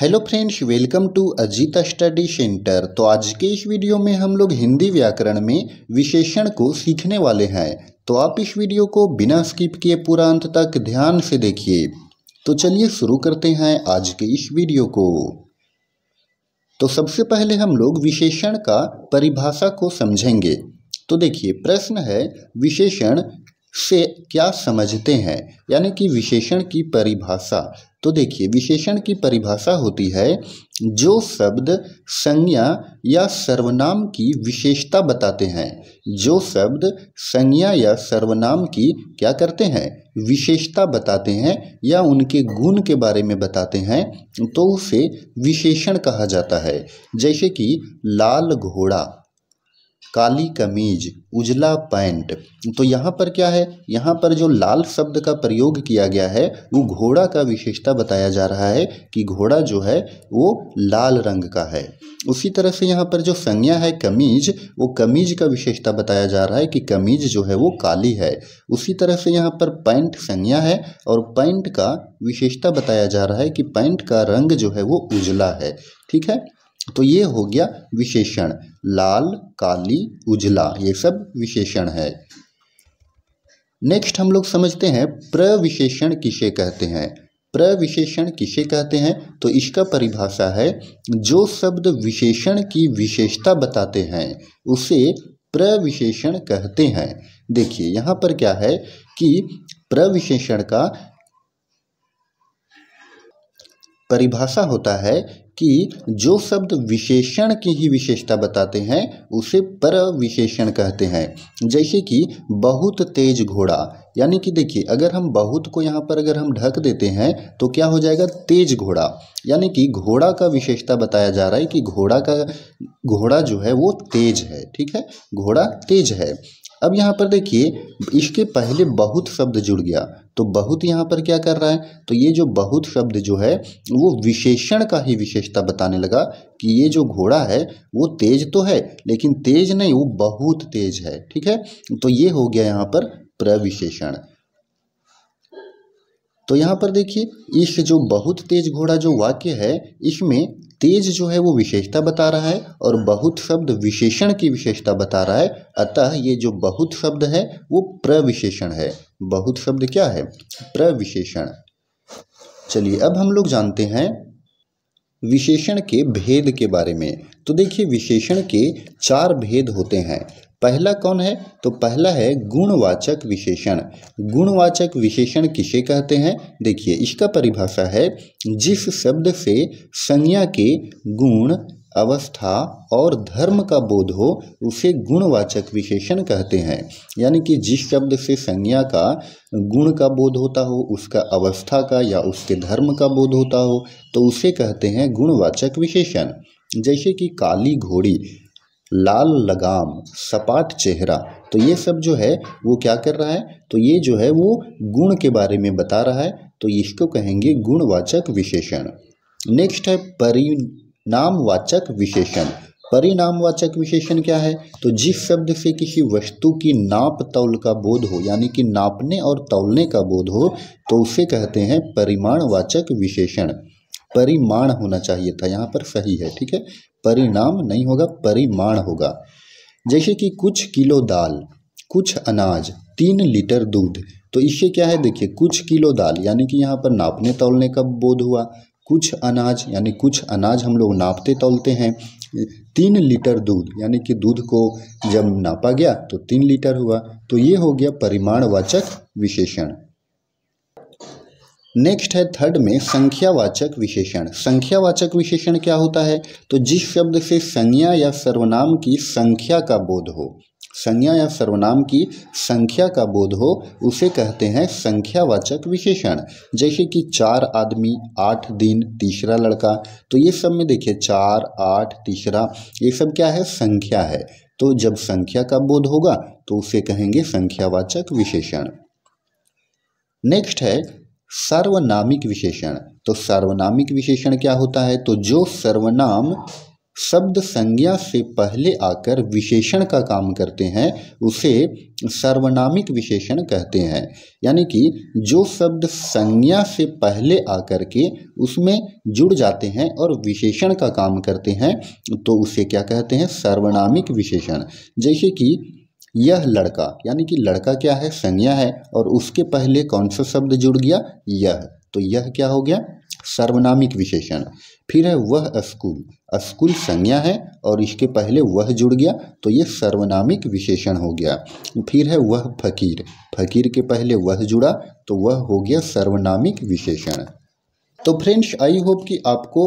hello friends welcome to Ajita study centre तो आज के इस वीडियो में हम लोग हिंदी व्याकरण में विशेषण को सीखने वाले हैं तो आप इस वीडियो को बिना स्किप किए पूरा अंत तक ध्यान से देखिए तो चलिए शुरू करते हैं आज के इस वीडियो को तो सबसे पहले हम लोग विशेषण का परिभाषा को समझेंगे तो देखिए प्रश्न है विशेषण से क्या समझते हैं यानी कि विशेषण की परिभाषा तो देखिए विशेषण की परिभाषा होती है जो शब्द संज्ञा या सर्वनाम की विशेषता बताते हैं जो शब्द संज्ञा या सर्वनाम की क्या करते हैं विशेषता बताते हैं या उनके गुण के बारे में बताते हैं तो उसे विशेषण कहा जाता है जैसे कि लाल घोड़ा काली कमीज उजला पैंट तो यहाँ पर क्या है यहाँ पर जो लाल शब्द का प्रयोग किया गया है वो घोड़ा का विशेषता बताया जा रहा है कि घोड़ा जो है वो लाल रंग का है उसी तरह से यहाँ पर जो संज्ञा है कमीज वो कमीज का विशेषता बताया जा रहा है कि कमीज जो है वो काली है उसी तरह से यहाँ पर पैंट संज्ञा है और पैंट का विशेषता बताया जा रहा है कि पैंट का रंग जो है वो उजला है ठीक है तो ये हो गया विशेषण लाल काली उजला ये सब विशेषण है नेक्स्ट हम लोग समझते हैं प्रविशेषण किसे कहते हैं प्रविशेषण किसे कहते हैं तो इसका परिभाषा है जो शब्द विशेषण की विशेषता बताते हैं उसे प्रविशेषण कहते हैं देखिए यहाँ पर क्या है कि प्रविशेषण का परिभाषा होता है कि जो शब्द विशेषण की ही विशेषता बताते हैं उसे पर विशेषण कहते हैं जैसे कि बहुत तेज घोड़ा यानी कि देखिए अगर हम बहुत को यहाँ पर अगर हम ढक देते हैं तो क्या हो जाएगा तेज घोड़ा यानी कि घोड़ा का विशेषता बताया जा रहा है कि घोड़ा का घोड़ा जो है वो तेज है ठीक है घोड़ा तेज है अब यहाँ पर देखिए इसके पहले बहुत शब्द जुड़ गया तो बहुत यहाँ पर क्या कर रहा है तो ये जो बहुत शब्द जो है वो विशेषण का ही विशेषता बताने लगा कि ये जो घोड़ा है वो तेज तो है लेकिन तेज नहीं वो बहुत तेज है ठीक है तो ये हो गया यहाँ पर प्रविशेषण तो यहाँ पर देखिए इस जो बहुत तेज घोड़ा जो वाक्य है इसमें तेज जो है वो विशेषता बता रहा है और बहुत शब्द विशेषण की विशेषता बता रहा है अतः ये जो बहुत शब्द है वो प्रविशेषण है बहुत शब्द क्या है प्रविशेषण चलिए अब हम लोग जानते हैं विशेषण के भेद के बारे में तो देखिए विशेषण के चार भेद होते हैं पहला कौन है तो पहला है गुणवाचक विशेषण गुणवाचक विशेषण किसे कहते हैं देखिए इसका परिभाषा है जिस शब्द से संज्ञा के गुण अवस्था और धर्म का बोध हो उसे गुणवाचक विशेषण कहते हैं यानी कि जिस शब्द से संज्ञा का गुण का बोध होता हो उसका अवस्था का या उसके धर्म का बोध होता हो तो उसे कहते हैं गुणवाचक विशेषण जैसे कि काली घोड़ी लाल लगाम सपाट चेहरा तो ये सब जो है वो क्या कर रहा है तो ये जो है वो गुण के बारे में बता रहा है तो इसको कहेंगे गुणवाचक विशेषण नेक्स्ट है परिणामवाचक विशेषण परिणामवाचक विशेषण क्या है तो जिस शब्द से किसी वस्तु की नाप तौल का बोध हो यानी कि नापने और तौलने का बोध हो तो उसे कहते हैं परिमाणवाचक विशेषण परिमाण होना चाहिए था यहाँ पर सही है ठीक है परिणाम नहीं होगा परिमाण होगा जैसे कि कुछ किलो दाल कुछ अनाज तीन लीटर दूध तो इससे क्या है देखिए कुछ किलो दाल यानी कि यहाँ पर नापने तौलने का बोध हुआ कुछ अनाज यानी कुछ अनाज हम लोग नापते तौलते हैं तीन लीटर दूध यानी कि दूध को जब नापा गया तो तीन लीटर हुआ तो ये हो गया परिमाणवाचक विशेषण नेक्स्ट है थर्ड में संख्यावाचक विशेषण संख्यावाचक विशेषण क्या होता है तो जिस शब्द से संज्ञा या सर्वनाम की संख्या का बोध हो संज्ञा या सर्वनाम की संख्या का बोध हो उसे कहते हैं संख्यावाचक विशेषण जैसे कि चार आदमी आठ दिन तीसरा लड़का तो ये सब में देखिए चार आठ तीसरा ये सब क्या है संख्या है तो जब संख्या का बोध होगा तो उसे कहेंगे संख्यावाचक विशेषण नेक्स्ट है सर्वनामिक विशेषण तो सार्वनामिक विशेषण क्या होता है तो जो सर्वनाम शब्द संज्ञा से पहले आकर विशेषण का काम करते हैं उसे सर्वनामिक विशेषण कहते हैं यानी कि जो शब्द संज्ञा से पहले आकर के उसमें जुड़ जाते हैं और विशेषण का काम करते हैं तो उसे क्या कहते हैं सर्वनामिक विशेषण जैसे कि यह लड़का यानी कि लड़का क्या है संज्ञा है और उसके पहले कौन सा शब्द जुड़ गया यह तो यह क्या हो गया सर्वनामिक विशेषण फिर है वह स्कूल स्कूल संज्ञा है और इसके पहले वह जुड़ गया तो यह सर्वनामिक विशेषण हो गया फिर है वह फकीर फकीर के पहले वह जुड़ा तो वह हो गया सर्वनामिक विशेषण तो फ्रेंड्स आई होप कि आपको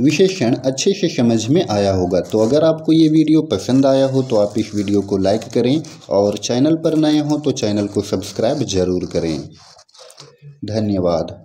विशेषण अच्छे से समझ में आया होगा तो अगर आपको ये वीडियो पसंद आया हो तो आप इस वीडियो को लाइक करें और चैनल पर नए हों तो चैनल को सब्सक्राइब ज़रूर करें धन्यवाद